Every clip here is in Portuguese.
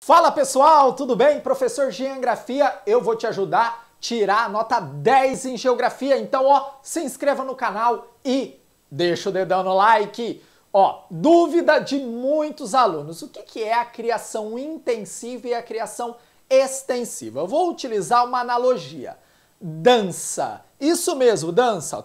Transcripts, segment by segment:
Fala pessoal, tudo bem? Professor Geografia, eu vou te ajudar a tirar a nota 10 em geografia. Então, ó, se inscreva no canal e deixa o dedão no like. Ó, dúvida de muitos alunos. O que, que é a criação intensiva e a criação extensiva? Eu vou utilizar uma analogia. Dança. Isso mesmo, dança.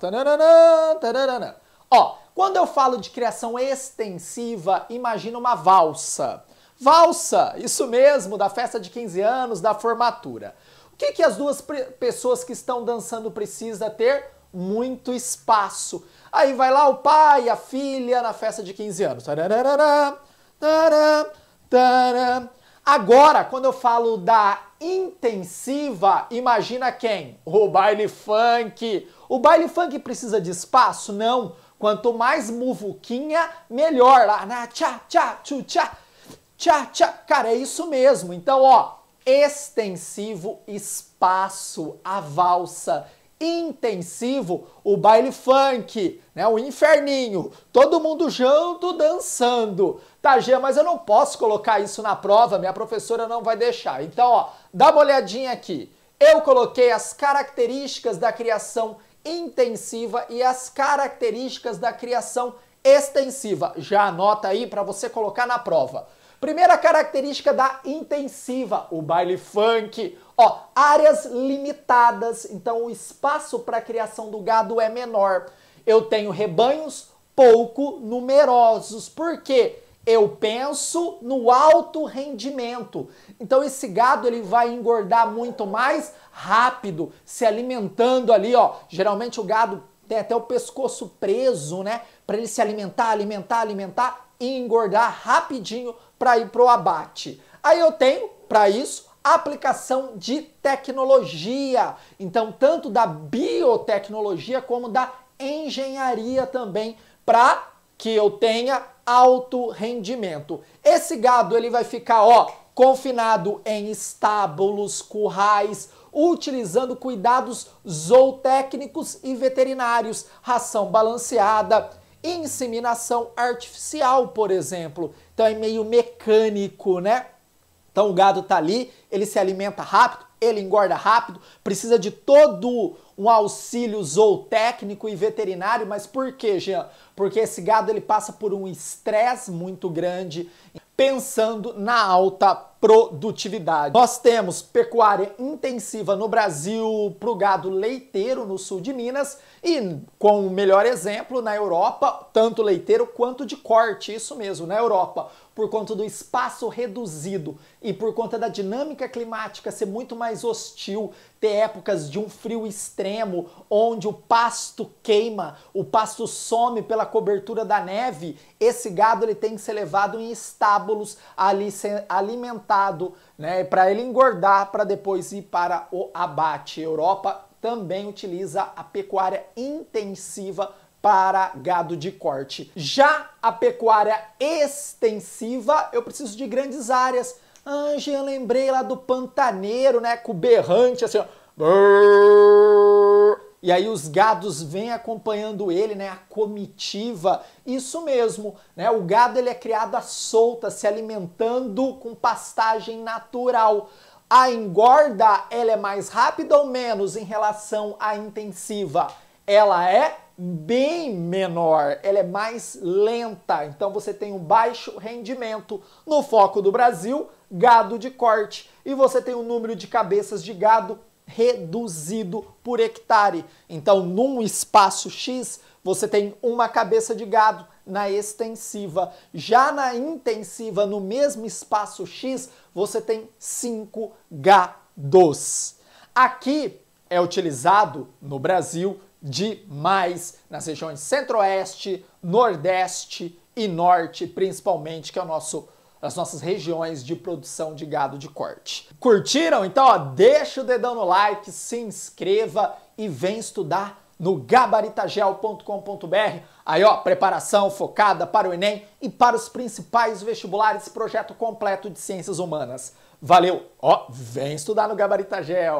Ó, quando eu falo de criação extensiva, imagina uma valsa. Valsa, isso mesmo, da festa de 15 anos, da formatura. O que, que as duas pessoas que estão dançando precisa ter? Muito espaço. Aí vai lá o pai, a filha na festa de 15 anos. Agora, quando eu falo da intensiva, imagina quem? O baile funk. O baile funk precisa de espaço? Não. Quanto mais muvuquinha, melhor. Lá na tchá, tchá, tchu, tchá. Tchá, tchá. Cara, é isso mesmo. Então, ó, extensivo, espaço, a valsa, intensivo, o baile funk, né? O inferninho, todo mundo junto dançando. Tá, Gê, mas eu não posso colocar isso na prova, minha professora não vai deixar. Então, ó, dá uma olhadinha aqui. Eu coloquei as características da criação intensiva e as características da criação extensiva. Já anota aí para você colocar na prova. Primeira característica da intensiva, o baile funk. Ó, áreas limitadas, então o espaço para criação do gado é menor. Eu tenho rebanhos pouco numerosos, porque eu penso no alto rendimento. Então esse gado ele vai engordar muito mais rápido, se alimentando ali, ó. Geralmente o gado tem até o pescoço preso, né? Para ele se alimentar, alimentar, alimentar e engordar rapidinho para ir para o abate. Aí eu tenho, para isso, aplicação de tecnologia. Então, tanto da biotecnologia como da engenharia também, para que eu tenha alto rendimento. Esse gado ele vai ficar, ó, confinado em estábulos, currais, utilizando cuidados zootécnicos e veterinários, ração balanceada, inseminação artificial, por exemplo. Então é meio mecânico, né? Então o gado tá ali, ele se alimenta rápido, ele engorda rápido, precisa de todo um auxílio zootécnico e veterinário, mas por quê, Jean? Porque esse gado ele passa por um estresse muito grande, pensando na alta produtividade. Nós temos pecuária intensiva no Brasil para o gado leiteiro no sul de Minas e, com o melhor exemplo, na Europa, tanto leiteiro quanto de corte, isso mesmo, na Europa, por conta do espaço reduzido e por conta da dinâmica climática ser muito mais hostil, ter épocas de um frio extremo, onde o pasto queima, o pasto some pela cobertura da neve, esse gado ele tem que ser levado em estábulos ali alimentados né, para ele engordar para depois ir para o abate. A Europa também utiliza a pecuária intensiva para gado de corte. Já a pecuária extensiva, eu preciso de grandes áreas. Ah, lembrei lá do pantaneiro, né, com o berrante assim, ó. E aí os gados vêm acompanhando ele, né? A comitiva. Isso mesmo, né? O gado ele é criado à solta, se alimentando com pastagem natural. A engorda, ela é mais rápida ou menos em relação à intensiva? Ela é bem menor, ela é mais lenta. Então você tem um baixo rendimento. No foco do Brasil, gado de corte. E você tem um número de cabeças de gado reduzido por hectare. Então, num espaço X, você tem uma cabeça de gado na extensiva. Já na intensiva, no mesmo espaço X, você tem 5 gados. Aqui é utilizado no Brasil demais nas regiões centro-oeste, nordeste e norte, principalmente, que é o nosso as nossas regiões de produção de gado de corte. Curtiram? Então, ó, deixa o dedão no like, se inscreva e vem estudar no gabaritagel.com.br. Aí, ó, preparação focada para o Enem e para os principais vestibulares, projeto completo de ciências humanas. Valeu! Ó, vem estudar no Gabaritagel!